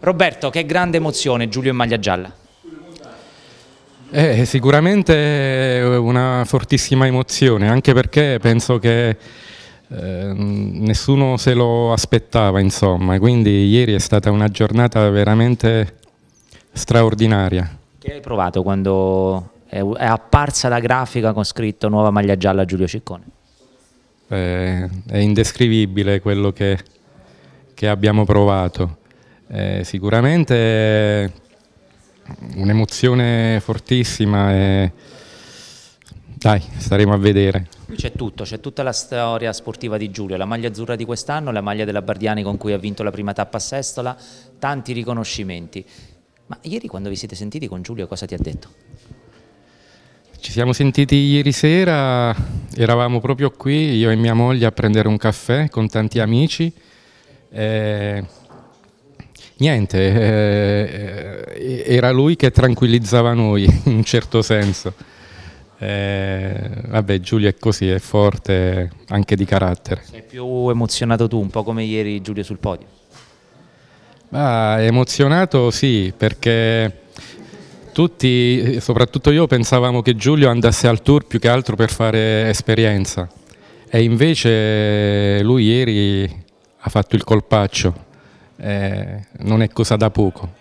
Roberto, che grande emozione Giulio in maglia gialla. Eh, sicuramente una fortissima emozione, anche perché penso che eh, nessuno se lo aspettava, insomma, quindi ieri è stata una giornata veramente straordinaria. Che hai provato quando è, è apparsa la grafica con scritto nuova maglia gialla Giulio Ciccone? Eh, è indescrivibile quello che, che abbiamo provato. Eh, sicuramente un'emozione fortissima e dai, staremo a vedere. C'è tutto, c'è tutta la storia sportiva di Giulio, la maglia azzurra di quest'anno, la maglia della Bardiani con cui ha vinto la prima tappa a Sestola, tanti riconoscimenti. Ma ieri quando vi siete sentiti con Giulio cosa ti ha detto? Ci siamo sentiti ieri sera, eravamo proprio qui, io e mia moglie a prendere un caffè con tanti amici. Eh niente, eh, era lui che tranquillizzava noi in un certo senso. Eh, vabbè, Giulio è così, è forte anche di carattere. Sei più emozionato tu, un po' come ieri Giulio sul podio? Ah, emozionato sì, perché tutti, soprattutto io, pensavamo che Giulio andasse al tour più che altro per fare esperienza e invece lui ieri ha fatto il colpaccio eh, non è cosa da poco.